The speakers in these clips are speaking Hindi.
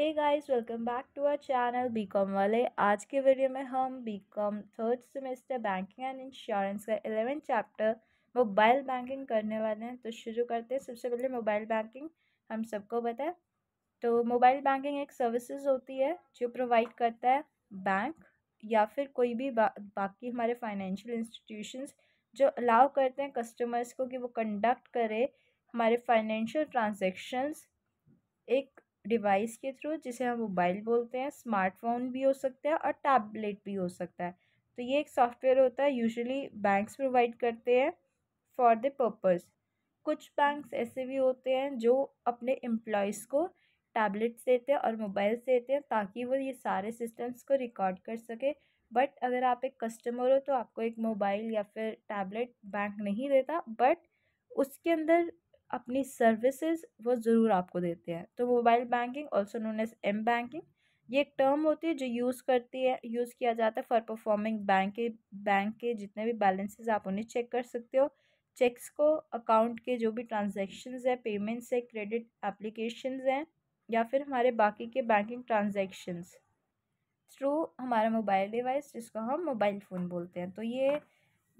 Hey guys welcome back to our channel BCom वाले आज के वीडियो में हम BCom third semester banking and insurance का एलेवेंथ चैप्टर मोबाइल बैंकिंग करने वाले हैं तो शुरू करते हैं सबसे पहले मोबाइल बैंकिंग हम सबको बताए तो मोबाइल बैंकिंग एक सर्विसेज होती है जो प्रोवाइड करता है बैंक या फिर कोई भी बा, बाकी हमारे फाइनेंशियल इंस्टीट्यूशंस जो अलाउ करते हैं कस्टमर्स को कि वो कंडक्ट करे हमारे फाइनेंशियल ट्रांजेक्शन्स एक डिवाइस के थ्रू जिसे हम मोबाइल बोलते हैं स्मार्टफोन भी हो सकता है और टैबलेट भी हो सकता है तो ये एक सॉफ्टवेयर होता है यूजुअली बैंक्स प्रोवाइड करते हैं फॉर द पर्पज़ कुछ बैंक्स ऐसे भी होते हैं जो अपने एम्प्लॉयज़ को टैबलेट्स देते हैं और मोबाइल्स देते हैं ताकि वो ये सारे सिस्टम्स को रिकॉर्ड कर सके बट अगर आप एक कस्टमर हो तो आपको एक मोबाइल या फिर टैबलेट बैंक नहीं देता बट उसके अंदर अपनी सर्विसेज वो ज़रूर आपको देते हैं तो mobile banking also known as M banking ये एक टर्म होती है जो यूज़ करती है यूज़ किया जाता है फॉर परफॉर्मिंग बैंक के बैंक के जितने भी बैलेंसेज आप उन्हें चेक कर सकते हो चेक्स को अकाउंट के जो भी ट्रांजेक्शन्स है पेमेंट्स है क्रेडिट एप्लीकेशंस हैं या फिर हमारे बाकी के बैंकिंग ट्रांजेक्शन्स थ्रू हमारा मोबाइल डिवाइस जिसको हम मोबाइल फ़ोन बोलते हैं तो ये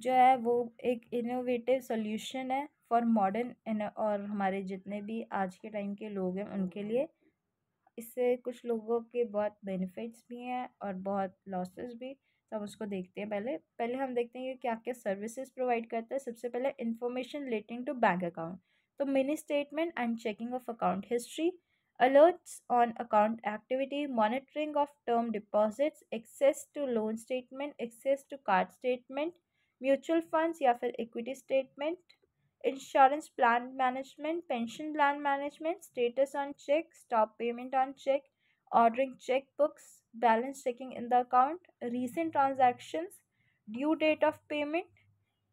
जो है वो एक इनोवेटिव सोल्यूशन है फॉर मॉडर्न और हमारे जितने भी आज के टाइम के लोग हैं उनके लिए इससे कुछ लोगों के बहुत बेनिफिट्स भी हैं और बहुत लॉसेस भी तो हम उसको देखते हैं पहले पहले हम देखते हैं कि क्या क्या सर्विसेज प्रोवाइड करता है सबसे पहले information relating to bank account तो mini statement and checking of account history alerts on account activity monitoring of term deposits access to loan statement access to card statement mutual funds या फिर equity statement insurance plan management, pension plan management, status on check, stop payment on check, ordering checkbooks, balance checking in the account, recent transactions, due date of payment,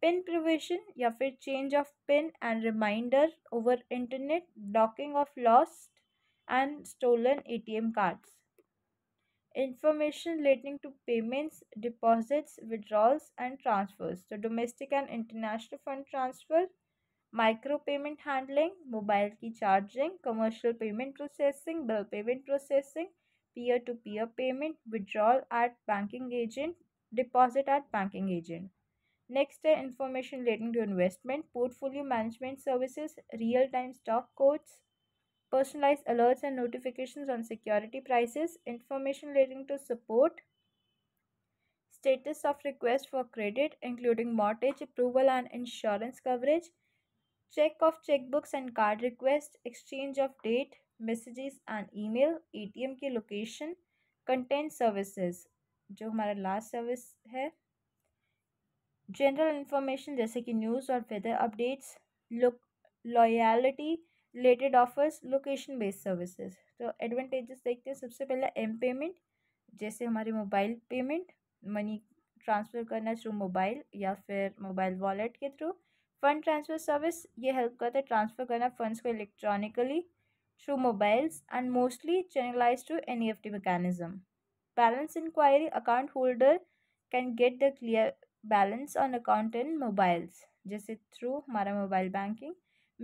pin provision, या फिर change of pin and reminder over internet, blocking of lost and stolen ATM cards, information relating to payments deposits withdrawals and transfers so domestic and international fund transfer micro payment handling mobile की charging commercial payment processing bill payment processing peer to peer payment withdrawal at banking agent deposit at banking agent next है information relating to investment portfolio management services real time stock codes personalized alerts and notifications on security prices, information relating to support, status of request for credit, including mortgage approval and insurance coverage, cheque of cheque books and card request exchange of date messages and email ATM की लोकेशन कंटेंट सर्विसेज जो हमारा लास्ट सर्विस है जनरल इंफॉर्मेशन जैसे कि न्यूज़ और weather updates loyalty related offers location based services तो एडवांटेजेस देखते हैं सबसे पहले एम पेमेंट जैसे हमारे मोबाइल पेमेंट मनी ट्रांसफ़र करना थ्रू मोबाइल या फिर मोबाइल वॉलेट के थ्रू फंड ट्रांसफ़र सर्विस ये हेल्प करता है ट्रांसफ़र करना फंड्स को electronically through mobiles and mostly channelize to N E F T mechanism balance inquiry account holder can get the clear balance on account in mobiles जैसे थ्रू हमारा मोबाइल बैंकिंग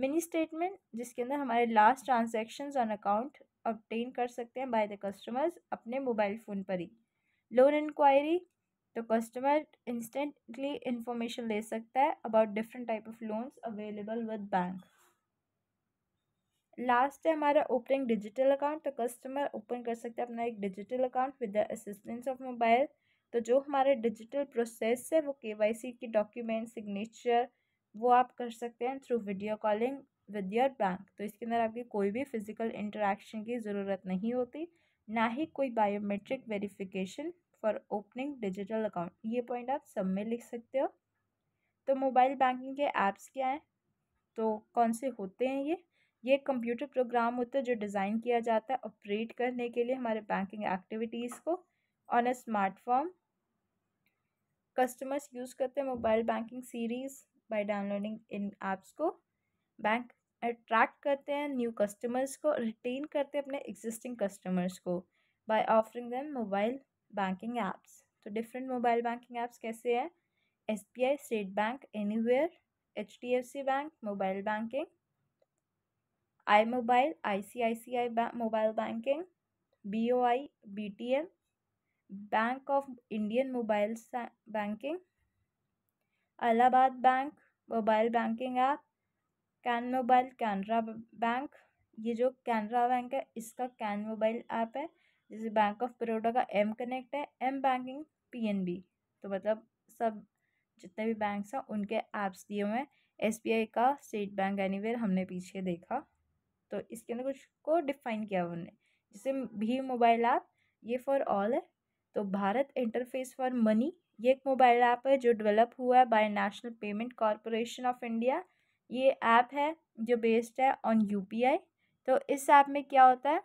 मिनी स्टेटमेंट जिसके अंदर हमारे last transaction on account obtain कर सकते हैं बाय द कस्टमर्स अपने मोबाइल फ़ोन पर ही लोन इंक्वायरी तो कस्टमर इंस्टेंटली इंफॉर्मेशन ले सकता है about different type of loans available with bank last है हमारा ओपनिंग डिजिटल अकाउंट तो कस्टमर ओपन कर सकते हैं अपना एक digital account with the assistance of mobile तो जो हमारा डिजिटल प्रोसेस है वो के वाई सी की डॉक्यूमेंट सिग्नेचर वो आप कर सकते हैं through video calling with your bank तो इसके अंदर आपकी कोई भी फिज़िकल इंटरेक्शन की ज़रूरत नहीं होती ना ही कोई biometric verification for opening digital account ये पॉइंट आप सब में लिख सकते हो तो मोबाइल बैंकिंग के ऐप्स क्या हैं तो कौन से होते हैं ये ये कंप्यूटर प्रोग्राम होते हैं जो डिज़ाइन किया जाता है ऑपरेट करने के लिए हमारे बैंकिंग एक्टिविटीज़ को on a smartphone customers use करते हैं mobile banking series by downloading इन ऐप्स को बैंक अट्रैक्ट करते हैं न्यू कस्टमर्स को रिटेन करते हैं अपने एग्जिस्टिंग कस्टमर्स को by offering them mobile banking apps तो डिफरेंट मोबाइल बैंकिंग ऐप्स कैसे हैं S B I state bank anywhere H D F C bank mobile banking I mobile I C I C I mobile banking B O I B T M bank of Indian mobile banking Allahabad bank mobile banking app can mobile Canara bank ये जो कैनरा बैंक है इसका कैन मोबाइल ऐप है जैसे बैंक ऑफ बड़ौदा का एम कनेक्ट है एम बैंकिंग पीएनबी तो मतलब सब जितने भी बैंक्स हैं उनके ऐप्स दिए हुए हैं एस का स्टेट बैंक एनीवेयर हमने पीछे देखा तो इसके अंदर कुछ को डिफाइन किया उन्होंने जैसे भीम मोबाइल ऐप ये फॉर ऑल है तो भारत इंटरफेस फॉर मनी ये एक मोबाइल ऐप है जो डेवलप हुआ है by national payment corporation of India ये ऐप है जो बेस्ड है ऑन यूपीआई तो इस ऐप में क्या होता है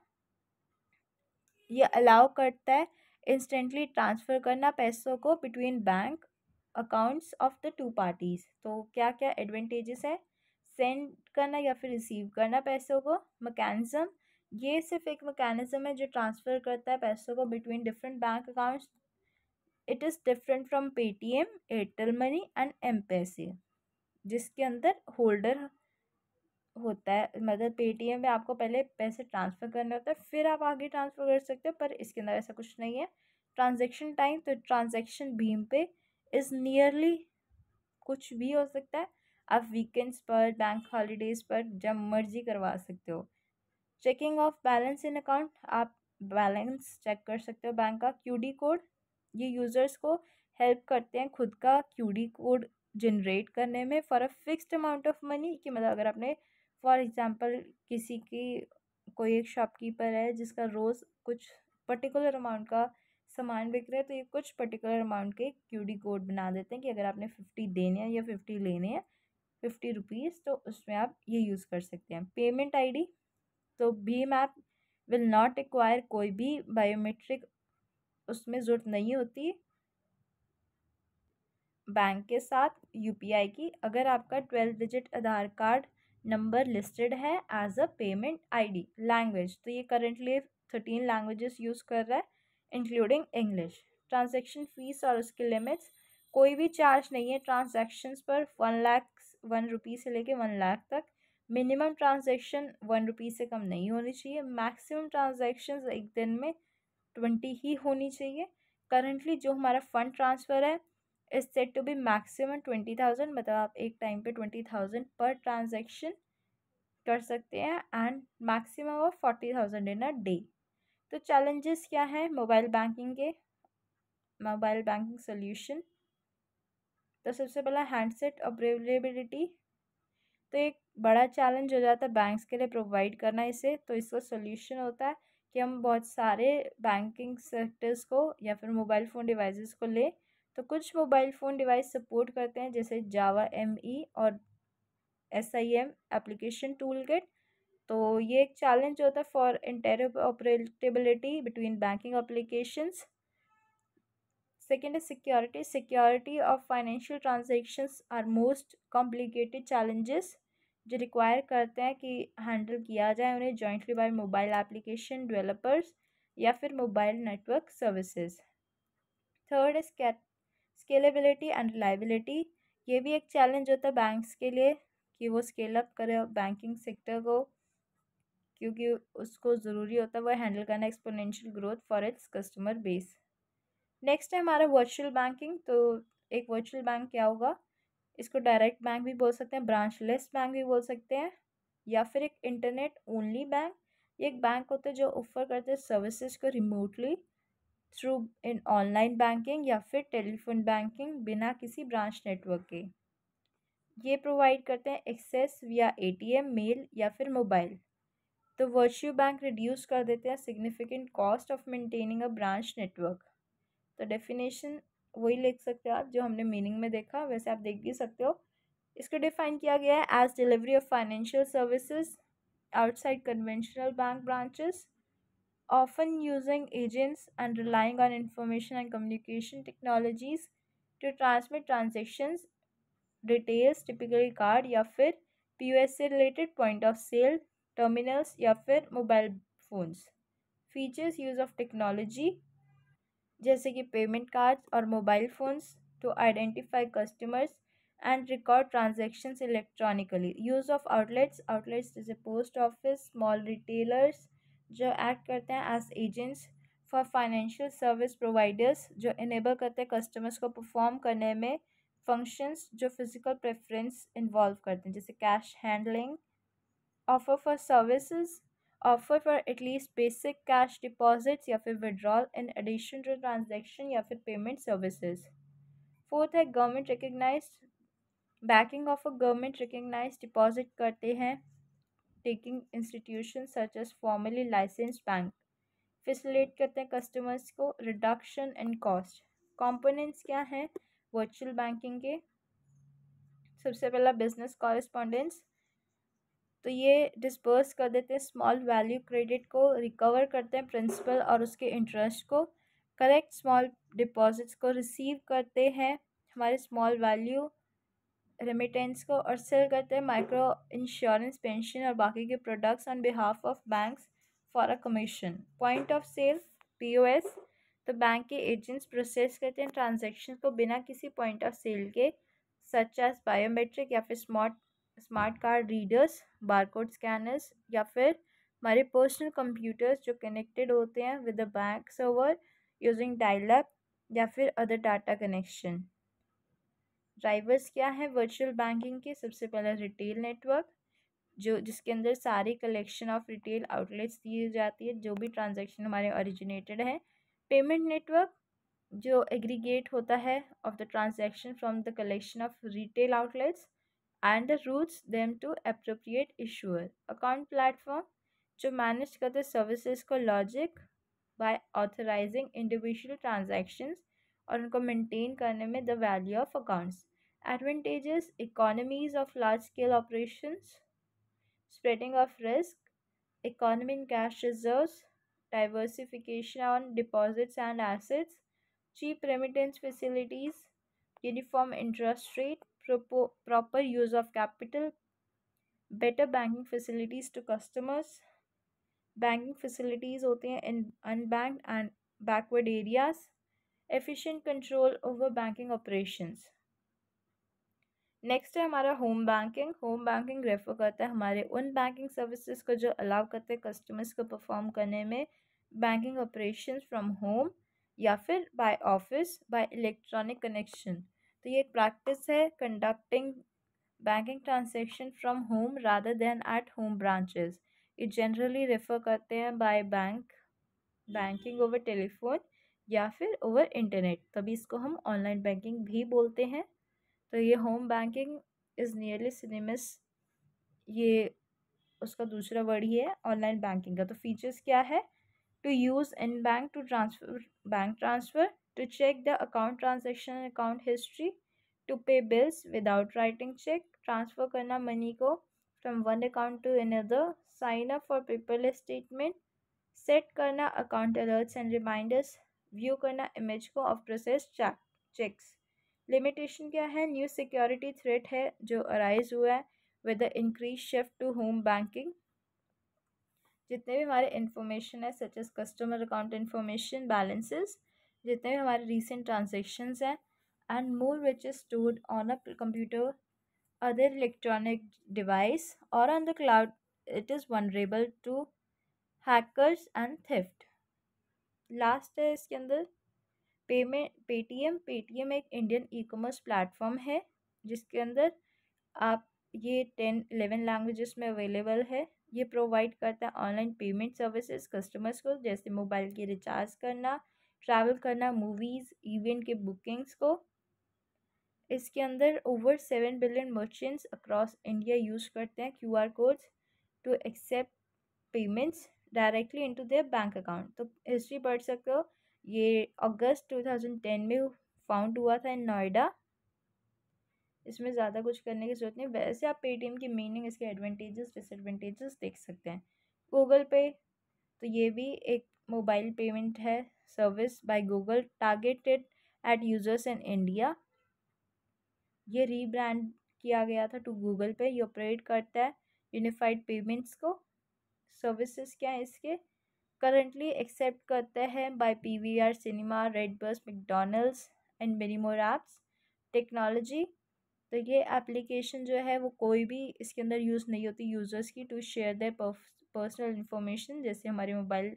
ये अलाउ करता है इंस्टेंटली ट्रांसफ़र करना पैसों को between bank accounts of the two parties तो क्या क्या एडवांटेजेस है सेंड करना या फिर रिसीव करना पैसों को मकैनिज़म ये सिर्फ एक मकैनिज़म है जो ट्रांसफ़र करता है पैसों को between different bank accounts it is different from Paytm Airtel money and M जिसके अंदर होल्डर होता है मतलब पेटीएम में आपको पहले पैसे ट्रांसफ़र करने होता है फिर आप आगे ट्रांसफ़र कर सकते हो पर इसके अंदर ऐसा कुछ नहीं है ट्रांजेक्शन टाइम तो ट्रांजेक्शन भीम पे इज़ नियरली कुछ भी हो सकता है आप वीकेंड्स पर बैंक हॉलीडेज़ पर जब मर्जी करवा सकते हो checking of balance in account आप बैलेंस चेक कर सकते हो बैंक का क्यू कोड ये यूज़र्स को हेल्प करते हैं खुद का क्यू कोड जनरेट करने में for a fixed amount of money कि मतलब अगर आपने फॉर एग्ज़ाम्पल किसी की कोई एक शॉपकीपर है जिसका रोज़ कुछ पर्टिकुलर अमाउंट का सामान बिक रहा है तो ये कुछ पर्टिकुलर अमाउंट के क्यू डी कोड बना देते हैं कि अगर आपने फिफ्टी देने हैं या फिफ्टी लेने हैं फिफ्टी रुपीज़ तो उसमें आप ये यूज़ कर सकते हैं पेमेंट आई डी तो भीम ऐप विल नॉट एक्वायर कोई भी बायोमेट्रिक उसमें ज़रूरत नहीं होती बैंक के साथ यूपीआई की अगर आपका twelve digit Aadhaar card number listed है as a payment ID language तो ये करेंटली थर्टीन लैंग्वेजेस यूज़ कर रहा है इंक्लूडिंग इंग्लिश ट्रांजेक्शन फ़ीस और उसके लिमिट्स कोई भी चार्ज नहीं है ट्रांजेक्शन पर वन लाख वन रुपीज़ से लेके वन लाख तक मिनिमम ट्रांजेक्शन वन रुपीज़ से कम नहीं होनी चाहिए मैक्सिमम ट्रांजेक्शन एक दिन में ट्वेंटी ही होनी चाहिए करंटली जो हमारा फ़ंड ट्रांसफ़र है is set to be maximum twenty thousand मतलब आप एक टाइम पे ट्वेंटी थाउजेंड पर ट्रांजेक्शन कर सकते हैं and maximum of forty thousand in a day तो चैलेंजेस क्या हैं मोबाइल बैंकिंग के मोबाइल बैंकिंग सोल्यूशन तो सबसे पहला हैंडसेट अवेलेबिलिटी तो एक बड़ा चैलेंज हो जाता है बैंक्स के लिए प्रोवाइड करना इसे तो इसका सोल्यूशन होता है कि हम बहुत सारे बैंकिंग सेक्टर्स को या फिर मोबाइल फ़ोन डिवाइसेस को ले तो कुछ मोबाइल फ़ोन डिवाइस सपोर्ट करते हैं जैसे जावा एम ई e और S I M application toolkit तो ये एक चैलेंज होता है for interoperability between banking applications second is security security of financial transactions are most complicated challenges जो रिक्वायर करते हैं कि हैंडल किया जाए उन्हें jointly by mobile application developers या फिर mobile network services third is scalability and reliability ये भी एक चैलेंज होता है बैंक्स के लिए कि वो स्केल अप करे बैंकिंग सेक्टर को क्योंकि उसको ज़रूरी होता है वो हैंडल करना exponential growth for its customer base next है हमारा वर्चुअल बैंकिंग तो एक वर्चुअल बैंक क्या होगा इसको डायरेक्ट बैंक भी बोल सकते हैं ब्रांच लेस बैंक भी बोल सकते हैं या फिर एक इंटरनेट ओनली बैंक ये एक बैंक होते है जो ऑफर करते हैं सर्विसेज को remotely through in online banking या फिर टेलीफोन बैंकिंग बिना किसी ब्रांच नेटवर्क के ये प्रोवाइड करते हैं एक्सेस या एटीएम मेल या फिर मोबाइल तो वर्चुअल बैंक रिड्यूस कर देते हैं significant cost of maintaining a branch network तो डेफिनेशन वही लिख सकते हो आप जो हमने मीनिंग में देखा वैसे आप देख भी सकते हो इसको डिफाइन किया गया है as delivery of financial services outside conventional bank branches often using agents and relying on information and communication technologies to transmit transactions details typically card yafir P U C related point of sale terminals yafir mobile phones. Features use of technology, phones features payment cards or mobile phones to identify customers and record transactions electronically. Use of outlets. Outlets is a post office, small retailers, जो एक्ट करते हैं as agents for financial service providers जो इनेबल करते हैं कस्टमर्स को परफॉर्म करने में फंक्शंस जो फिजिकल प्रेफरेंस इन्वॉल्व करते हैं जैसे cash handling offer for services offer for at least basic cash deposits या फिर withdrawal in addition to transaction या फिर पेमेंट सर्विसेज फोर्थ है government recognise backing of a government recognise deposit करते हैं taking institution such as formally licensed bank facilitate करते हैं कस्टमर्स को रिडक्शन एंड कॉस्ट कंपोनेंट्स क्या हैं वर्चुअल बैंकिंग के सबसे पहला बिजनेस कॉरेस्पॉन्डेंस तो ये डिस्पर्स कर देते हैं स्मॉल वैल्यू क्रेडिट को रिकवर करते हैं प्रिंसिपल और उसके इंटरेस्ट को करेक्ट स्मॉल डिपॉजिट्स को रिसीव करते हैं हमारे स्मॉल वैल्यू रेमिटेंस को और सेल करते हैं माइक्रो इंश्योरेंस पेंशन और बाकी के products on behalf of bank for a commission point of sale POS तो बैंक के एजेंट्स प्रोसेस करते हैं ट्रांजेक्शन को बिना किसी पॉइंट ऑफ सेल के सच एज बायोमेट्रिक या फिर smart smart card readers barcode scanners या फिर हमारे पर्सनल कंप्यूटर्स जो कनेक्टेड होते हैं with the bank server using dial up या फिर अदर डाटा कनेक्शन ड्राइवर्स क्या है वर्चुअल बैंकिंग के सबसे पहला रिटेल नेटवर्क जो जिसके अंदर सारे कलेक्शन ऑफ रिटेल आउटलेट्स दी जाती है जो भी ट्रांजेक्शन हमारे ओरिजिनेटेड है पेमेंट नेटवर्क जो एग्रीगेट होता है of the transaction from the collection of retail outlets and the routes them to appropriate issuer account platform जो मैनेज करते सर्विसेज को logic by authorising individual transactions और उनको मेंटेन करने में the value of accounts advantage economies of large scale operation spreading of risk economy in cash reserve diversification on deposits and assets cheap remittance facilities uniform interest rate proper use of capital better banking facilities to customers banking facilities होती हैं in unbank and backward areas efficient control over banking operations next है हमारा home banking home banking refer करता है हमारे उन बैंकिंग सर्विसेज को जो अलाउ करते हैं कस्टमर्स को परफॉर्म करने में बैंकिंग ऑपरेशन फ्रॉम होम या फिर by office by electronic connection तो ये एक प्रैक्टिस है conducting banking transaction from home rather than at home branches ये जनरली रेफर करते हैं by bank banking over telephone या फिर ओवर इंटरनेट तभी इसको हम ऑनलाइन बैंकिंग भी बोलते हैं तो ये home banking is nearly synonymous ये उसका दूसरा वर्ड ही है ऑनलाइन बैंकिंग का तो फीचर्स क्या है to use in bank to transfer bank transfer to check the account transaction account history to pay bills without writing cheque transfer करना मनी को from one account to another sign up for paperless statement set करना account alerts and reminders view करना इमेज को ऑफ प्रोसेस चेक्स लिमिटेशन क्या है न्यू सिक्योरिटी थ्रेट है जो अराइज हुआ है with the increase shift to home banking जितने भी हमारे इंफॉर्मेशन है such as customer account information balances जितने भी हमारे रिसेंट ट्रांजेक्शन्स हैं and more which is stored on a computer other electronic device और on the cloud it is vulnerable to hackers and theft last है इसके अंदर पेमेंट पेटीएम पेटीएम एक इंडियन ई कॉमर्स प्लेटफॉर्म है जिसके अंदर आप ये टेन एलेवन लैंग्वेजेस में अवेलेबल है ये प्रोवाइड करता है ऑनलाइन पेमेंट सर्विसेज कस्टमर्स को जैसे मोबाइल के रिचार्ज करना ट्रैवल करना मूवीज़ इवेंट के बुकिंग्स को इसके अंदर over seven billion merchants across India use करते हैं Q R codes to accept payments directly into their bank account तो हिस्ट्री पढ़ सकते हो ये अगस्त 2010 में फाउंड हुआ था इन नोएडा इसमें ज़्यादा कुछ करने की जरूरत नहीं वैसे आप पेटीएम की मीनिंग इसके एडवांटेजेस डिसएडवांटेजेस देख सकते हैं गूगल पे तो ये भी एक मोबाइल पेमेंट है service by Google targeted at users in India ये रीब्रांड किया गया था टू गूगल पे ये ऑपरेट करता है यूनिफाइड पेमेंट्स को सर्विसेज क्या है इसके करंटली एक्सेप्ट करते हैं by PVR cinema red bus McDonald's and many more apps technology तो ये एप्लीकेशन जो है वो कोई भी इसके अंदर यूज़ नहीं होती यूज़र्स की to share their personal information जैसे हमारे मोबाइल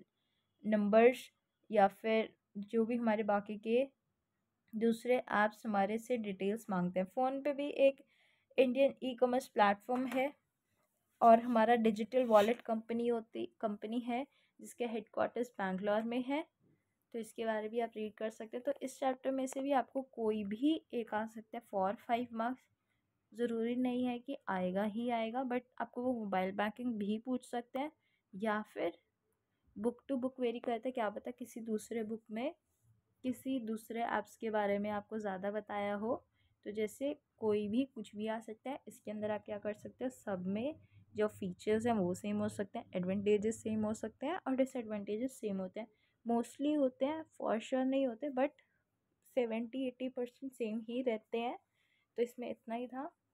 नंबर्स या फिर जो भी हमारे बाकी के दूसरे ऐप्स हमारे से डिटेल्स मांगते हैं फ़ोन पे भी एक इंडियन ई कॉमर्स प्लेटफॉर्म है और हमारा डिजिटल वॉलेट कंपनी होती कंपनी है जिसके हेडक्वार्टर्स बैंगलोर में है तो इसके बारे भी आप रीड कर सकते हैं तो इस चैप्टर में से भी आपको कोई भी एक आ सकता है फोर फाइव मार्क्स ज़रूरी नहीं है कि आएगा ही आएगा बट आपको वो मोबाइल बैंकिंग भी पूछ सकते हैं या फिर बुक टू बुक वेरी करते हैं क्या पता किसी दूसरे बुक में किसी दूसरे ऐप्स के बारे में आपको ज़्यादा बताया हो तो जैसे कोई भी कुछ भी आ सकता है इसके अंदर आप क्या कर सकते हो सब में जो फीचर्स हैं वो सेम हो सकते हैं एडवांटेजेस सेम हो सकते हैं और डिसएडवांटेजेस सेम होते हैं मोस्टली होते हैं फॉर श्योर नहीं होते but seventy eighty percent same ही रहते हैं तो इसमें इतना ही था